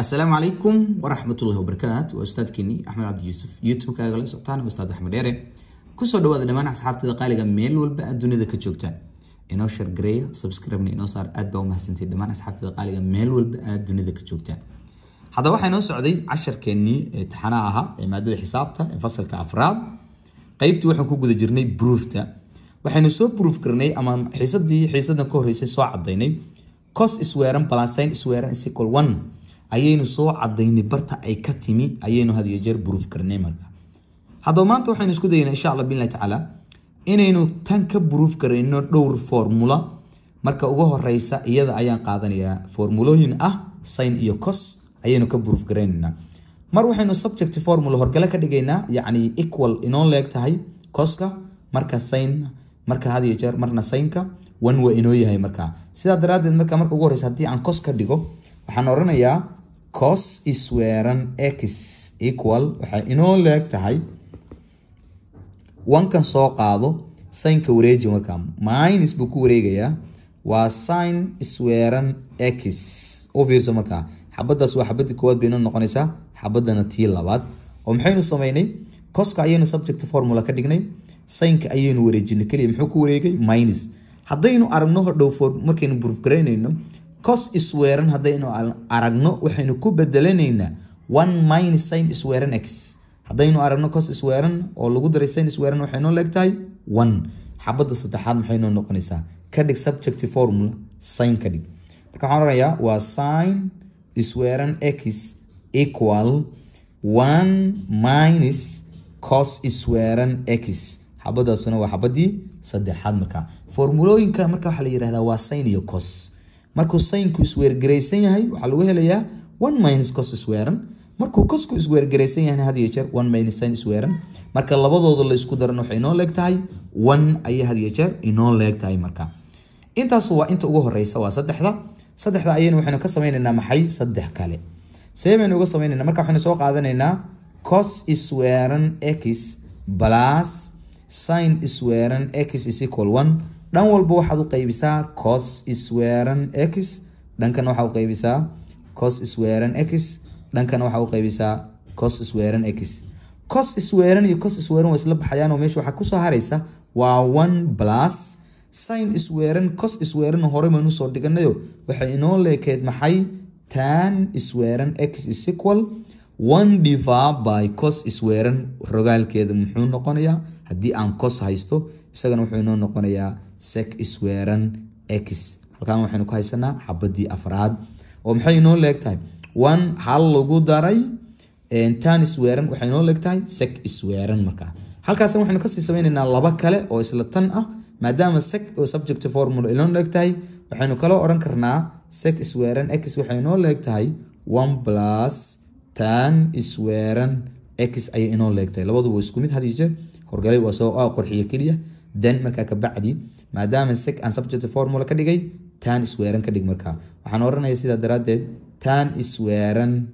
السلام عليكم ورحمة الله وبركاته أستاذكني أحمد عبد يوسف يوتيوب كاغلا سلطان أستاذ أحمد ديري كسو دوا دمان أصحاب دقالقة ميل والبا الدنيا ذا كتشوكتان إنو شر جري سبسكرايب إنو صار أدبا ومهسنتي دمان أصحاب دقالقة ميل والبا الدنيا ذا كتشوكتان هذا واحد إنو سعودي عشر كني إيه، تحناها إيه، مادة حسابته فصل كأفراد قيبتي واحد كوكو قد جرني بروفتا وحن سو بروف كرني أما حسد دي حسد نكو هريسي سو عضيني كوس إسويرن بلاسين إسويرن إسيكول 1 ayaynu soo cadaynay barta ay ka timi ayaynu had iyo jeer buruuf karnay marka haddaba maanta waxaynu isku daynaa insha alla billahi tacaala inaynu tan ka buruuf karayno dhowr formula marka ugu horeysa iyada ayaan qaadanayaa formulooyin ah sin iyo cos ayaynu ka buruuf garaynaynaa mar waxaynu subject formula horgale ka dhigaynaa yacni equal inoo leeg tahay coska marka sin marka had iyo jeer marna sinka wan inoo yahay marka sidaa daraaddeed marka marka ugu horeysa haddii aan cos ka dhigo waxaan oranayaa cos isweeran x equal waxay inoo leeg tahay wankan soo qaado sinka wareeji markaa minus buu ku wareegayaa waa sin isweeran x u fiirso markaa xabadaas waa xabadii koowaad bayno noqonaysaa xabadana tii labaad oo maxaynu samaynay coska ayaynu subject formula ka dhignay sinka ayaynu wareejinay keliya muxuu ku wareegay minus haddaynu aragno hodhow markaynu burufgaraynayno cos isweeran haddaynu aragno waxaynu ku bedelanaynaa one minus sin isweeran x haddaynu aragno cos isweeran oo lagu daray sin isweeran waxay noo leegtahay one xabadda saddexaad maxay noo noqonaysaa ka dhig subjective formula sin ka dhig marka waxaan oranayaa waa sin isweeran x equal one minus cos isweeran x xabadaasuna waa xabadii saddexaad markaa formulooyinka marka waxaa la yihahdaa waa sin iyo cos markuu sayinku isweergaraysan yahay waxaa lagu helayaa one minus cos isweeran markuu cosku isweergaraysan yahana had iyo jeer one minus sin isweeran marka labadooda laysku daran waxay inoo leeg one ayay had iyo jeer inoo leeg marka intaas waa inta ugu horeysa waa saddexda saddexda ayayna waxaynu ka sameynaynaa maxay saddex kale see baynu uga sameynaynaa marka waxaynu soo qaadanaynaa cos isweeran x plus sin isweeran x is equal one dhan walba waxaad u qaybisaa cos isweeran x dhankan waxaa u qaybisaa cos isweeran x dhankan waxaa u qaybisaa cos isweeran x cos isweeran iyo cos isweeran waa isla baxayaan oo meesha waxaa kusoo haraysa waa one plus sin isweeran cos isweeran horey baynu soo dhiganayo waxay inoo leekeed maxay tan isweeran x is equal one diva by cos isweeran rogaalkeeda muxuu noqonayaa haddii aan cos haysto isagana wuxuu inoo noqonayaa sec isweeran x halkan waxaynu ku haysanaa xabadii afraad oo maxay inoo leegtahay one hal lagu daray tan isweeran waxay inoo leegtahay sec isweeran markaa halkaas waxaynu kasii sameynaynaa laba kale oo isla tan ah maadaama sec oo subject formula inoo leegtahay waxaynu kaloo odhan karnaa sec isweeran x waxay inoo leegtahay one plus tan isweeran x ayay inoo leegtahay labaduba isku mid had iyo jeer horgalay waa soo qorxiyo keliya then markaa kabacdi maadaama sec aan subject formula ka dhigay tan isweeran ka dhig markaa waxaan oranaya sidaa daraadeed tan isweeran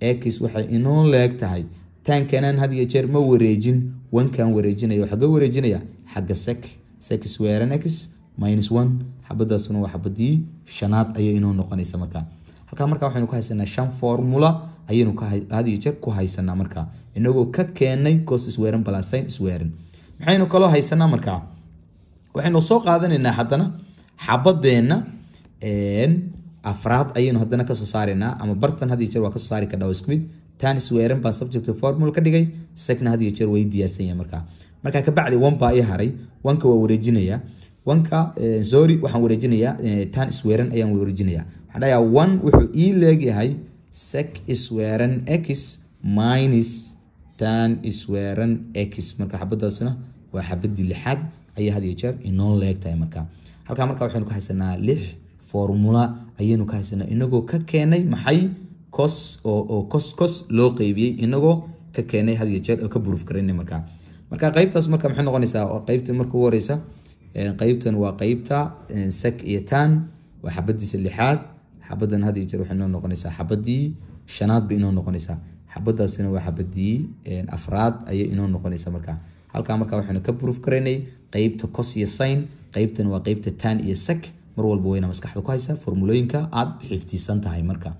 x waxay inuu leeg tahay taankanan had iyo jeer ma wareejin wankan wareejinaya waxaga wareejinaya xagga sec sec isweeran x minus one xabadaasuna waa xabadii shanaad ayay inoo noqonaysa markaa halkaa markaa waxaynu ku haysanaa shan formula ayaynu had iyo jeer ku haysanaa markaa inagoo ka keenay cos isweeran balansin isweeran maxaynu kaloo haysanaa markaa waxaynu soo qaadanaynaa haddana xabadeenna afraad ayaynu haddana kasoo saareynaa ama bartan had jeer waa kasoo saari kardha oo isku tanis weeran baa subject formul ka dhigay secna had jeer way diyaarsan yahay markaa markaa kabacdi one baa ii haray wanka waa wareejinayaa wanka sorry waxaan wareejinayaa tan isweeran ayaan wareejinayaa waxaan dhahayaa one wuxuu ii leegyahay sec isweeran x minus tan isweeran x marka xabadaasuna waa xabadii lixaad ayay had iyo jeer inoo leegtahay markaa halkaa markaa waxaynu ka haysanaa lix formula ayaynu ka haysanaa inagoo ka keenay maxay kos oo kos kos loo qeybiyey inagoo ka keenay had iyo jeer oo ka buruuf karana markaa marka qeybtaas marka maxay noqonaysaa oo marka ugu horeysa qeybtan waa qeybta sek iyo tan waa xabadiisa lixaad xabadan had iyo jeer waxay noo noqonaysaa xabadii shanaad bay inoo noqonaysaa xabadaasina waa xabadii afraad ayay inoo noqonaysaa markaa halkaa markaa waxaynu ka buruuf karaynay qaybta cos iyo sin qeybtan waa qaybta tan iyo sek mar walba wayna maskaxda ku haysaa formulooyinka aad xifdisan tahay marka